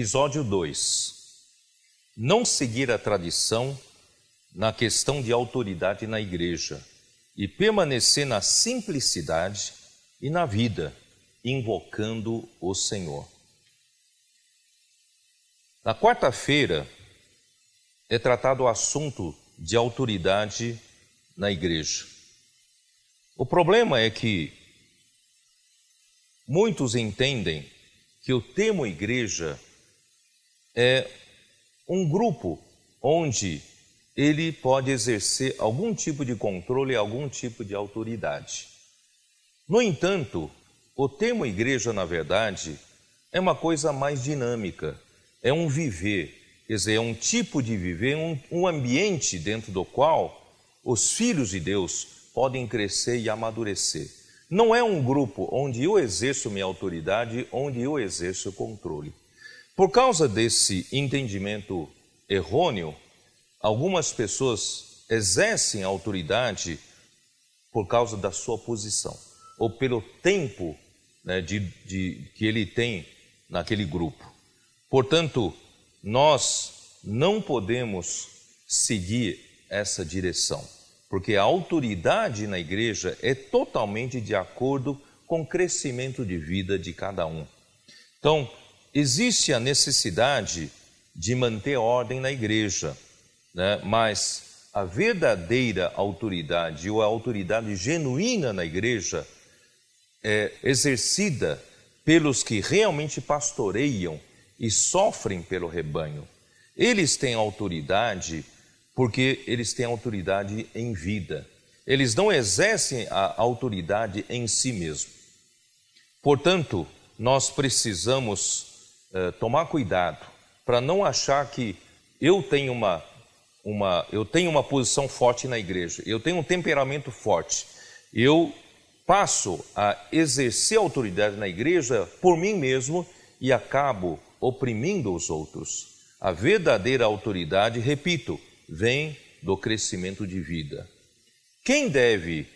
Episódio 2: Não seguir a tradição na questão de autoridade na igreja e permanecer na simplicidade e na vida, invocando o Senhor. Na quarta-feira é tratado o assunto de autoridade na igreja. O problema é que muitos entendem que o termo igreja é um grupo onde ele pode exercer algum tipo de controle, algum tipo de autoridade. No entanto, o termo igreja, na verdade, é uma coisa mais dinâmica, é um viver, quer dizer, é um tipo de viver, um, um ambiente dentro do qual os filhos de Deus podem crescer e amadurecer. Não é um grupo onde eu exerço minha autoridade, onde eu exerço controle. Por causa desse entendimento errôneo, algumas pessoas exercem a autoridade por causa da sua posição ou pelo tempo né, de, de, que ele tem naquele grupo. Portanto, nós não podemos seguir essa direção, porque a autoridade na igreja é totalmente de acordo com o crescimento de vida de cada um. Então, existe a necessidade de manter ordem na igreja, né? mas a verdadeira autoridade ou a autoridade genuína na igreja é exercida pelos que realmente pastoreiam e sofrem pelo rebanho. Eles têm autoridade porque eles têm autoridade em vida. Eles não exercem a autoridade em si mesmo. Portanto, nós precisamos eh, tomar cuidado para não achar que eu tenho uma, uma, eu tenho uma posição forte na igreja, eu tenho um temperamento forte, eu passo a exercer autoridade na igreja por mim mesmo e acabo oprimindo os outros. A verdadeira autoridade, repito, vem do crescimento de vida. Quem deve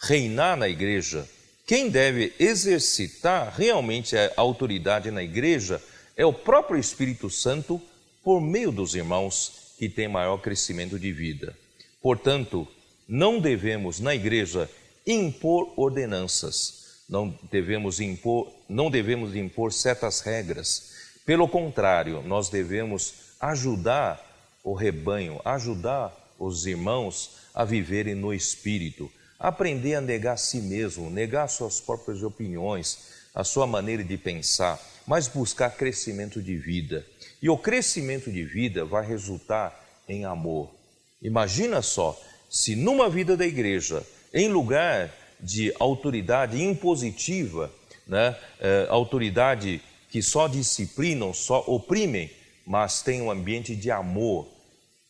reinar na igreja, quem deve exercitar realmente a autoridade na igreja, é o próprio Espírito Santo por meio dos irmãos que tem maior crescimento de vida. Portanto, não devemos na igreja impor ordenanças, não devemos impor, não devemos impor certas regras. Pelo contrário, nós devemos ajudar o rebanho, ajudar os irmãos a viverem no espírito, Aprender a negar a si mesmo, negar suas próprias opiniões, a sua maneira de pensar, mas buscar crescimento de vida. E o crescimento de vida vai resultar em amor. Imagina só, se numa vida da igreja, em lugar de autoridade impositiva, né, eh, autoridade que só disciplinam, só oprimem, mas tem um ambiente de amor.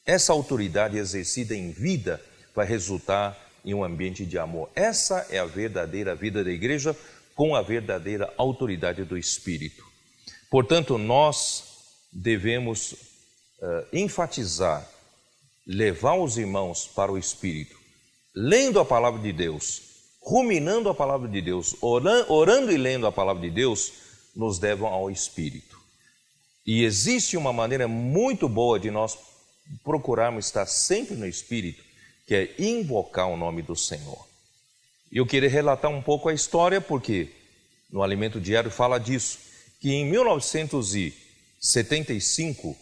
Essa autoridade exercida em vida vai resultar em um ambiente de amor. Essa é a verdadeira vida da igreja com a verdadeira autoridade do Espírito. Portanto, nós devemos uh, enfatizar, levar os irmãos para o Espírito, lendo a palavra de Deus, ruminando a palavra de Deus, orando, orando e lendo a palavra de Deus, nos levam ao Espírito. E existe uma maneira muito boa de nós procurarmos estar sempre no Espírito, que é invocar o nome do Senhor. E eu queria relatar um pouco a história, porque no Alimento Diário fala disso, que em 1975,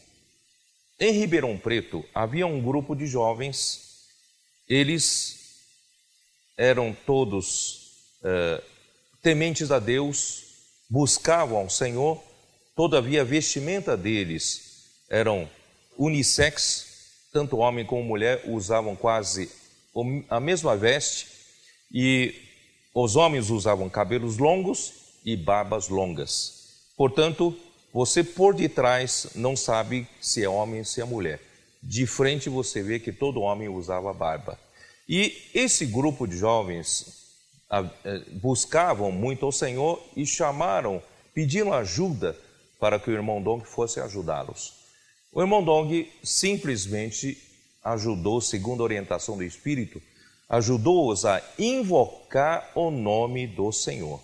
em Ribeirão Preto, havia um grupo de jovens, eles eram todos uh, tementes a Deus, buscavam ao Senhor, todavia a vestimenta deles eram unissex, tanto homem como mulher usavam quase a mesma veste e os homens usavam cabelos longos e barbas longas. Portanto, você por detrás não sabe se é homem ou se é mulher. De frente você vê que todo homem usava barba. E esse grupo de jovens é, buscavam muito o Senhor e chamaram, pediram ajuda para que o irmão Dom fosse ajudá-los. O irmão Dong simplesmente ajudou, segundo a orientação do Espírito, ajudou-os a invocar o nome do Senhor.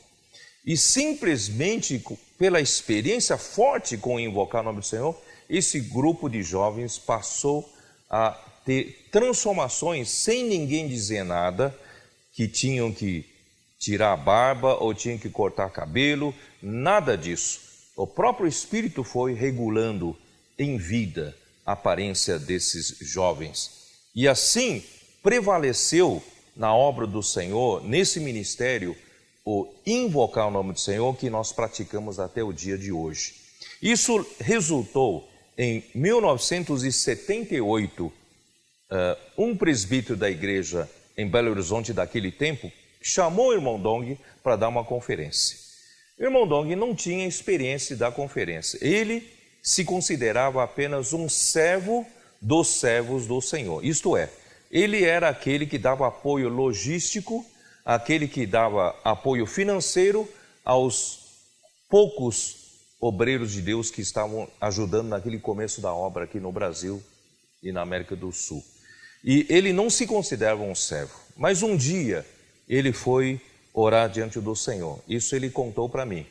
E simplesmente pela experiência forte com invocar o nome do Senhor, esse grupo de jovens passou a ter transformações sem ninguém dizer nada, que tinham que tirar a barba ou tinham que cortar cabelo, nada disso. O próprio Espírito foi regulando em vida a aparência desses jovens. E assim prevaleceu na obra do Senhor, nesse ministério, o invocar o nome do Senhor que nós praticamos até o dia de hoje. Isso resultou em 1978, eh, um presbítero da igreja em Belo Horizonte daquele tempo chamou o irmão Dong para dar uma conferência. O irmão Dong não tinha experiência da conferência. Ele se considerava apenas um servo dos servos do Senhor. Isto é, ele era aquele que dava apoio logístico, aquele que dava apoio financeiro aos poucos obreiros de Deus que estavam ajudando naquele começo da obra aqui no Brasil e na América do Sul. E ele não se considerava um servo, mas um dia ele foi orar diante do Senhor. Isso ele contou para mim,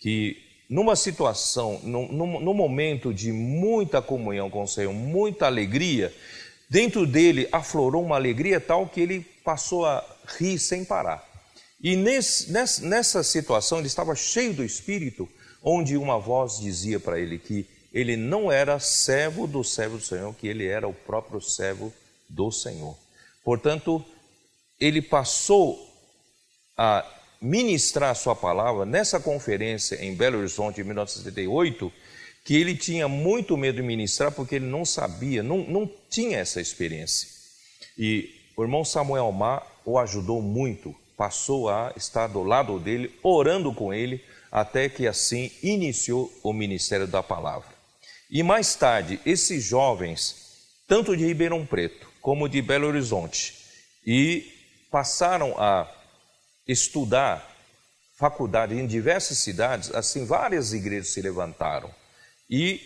que numa situação, num, num, num, momento de muita comunhão com o Senhor, muita alegria, dentro dele aflorou uma alegria tal que ele passou a rir sem parar. E nesse, nessa, nessa situação ele estava cheio do Espírito, onde uma voz dizia para ele que ele não era servo do servo do Senhor, que ele era o próprio servo do Senhor. Portanto, ele passou a ministrar a sua palavra nessa conferência em Belo Horizonte em 1978, que ele tinha muito medo de ministrar porque ele não sabia, não, não tinha essa experiência. E o irmão Samuel Mar o ajudou muito, passou a estar do lado dele, orando com ele, até que assim iniciou o ministério da palavra. E mais tarde, esses jovens, tanto de Ribeirão Preto como de Belo Horizonte, e passaram a estudar faculdade em diversas cidades, assim várias igrejas se levantaram. E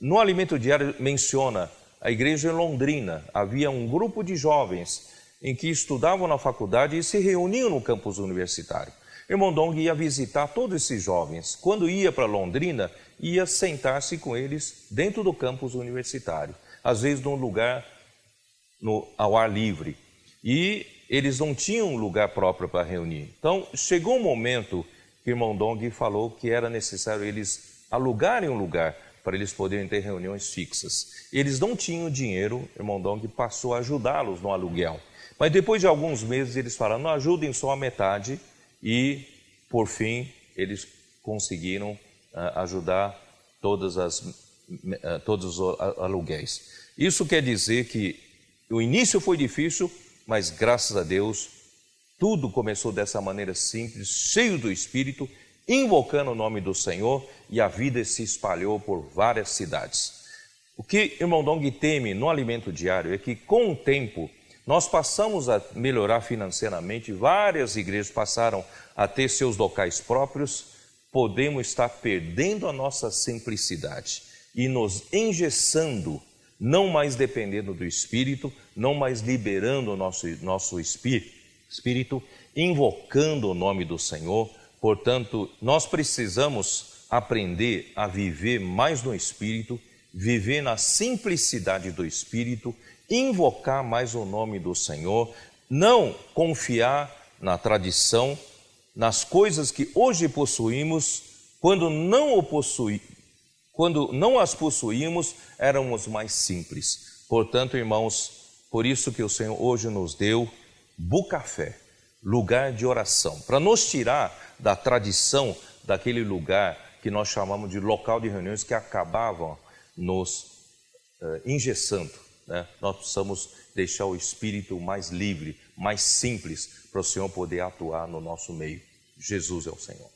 no Alimento Diário menciona a igreja em Londrina, havia um grupo de jovens em que estudavam na faculdade e se reuniam no campus universitário. Irmão Dong ia visitar todos esses jovens. Quando ia para Londrina, ia sentar-se com eles dentro do campus universitário, às vezes num lugar no, ao ar livre. E eles não tinham um lugar próprio para reunir. Então, chegou um momento que o irmão Dong falou que era necessário eles alugarem um lugar para eles poderem ter reuniões fixas. Eles não tinham dinheiro, o irmão Dong passou a ajudá-los no aluguel. Mas depois de alguns meses eles falaram: não ajudem só a metade, e por fim eles conseguiram uh, ajudar todas as, uh, todos os aluguéis. Isso quer dizer que o início foi difícil, mas graças a Deus, tudo começou dessa maneira simples, cheio do Espírito, invocando o nome do Senhor e a vida se espalhou por várias cidades. O que irmão Dong teme no alimento diário é que, com o tempo, nós passamos a melhorar financeiramente, várias igrejas passaram a ter seus locais próprios, podemos estar perdendo a nossa simplicidade e nos engessando não mais dependendo do Espírito, não mais liberando o nosso, nosso Espírito, invocando o nome do Senhor. Portanto, nós precisamos aprender a viver mais no Espírito, viver na simplicidade do Espírito, invocar mais o nome do Senhor, não confiar na tradição, nas coisas que hoje possuímos, quando não o, possuímos. Quando não as possuímos, éramos mais simples. Portanto, irmãos, por isso que o Senhor hoje nos deu Bucafé, lugar de oração, para nos tirar da tradição daquele lugar que nós chamamos de local de reuniões que acabavam nos uh, engessando. Né? Nós precisamos deixar o espírito mais livre, mais simples, para o Senhor poder atuar no nosso meio. Jesus é o Senhor.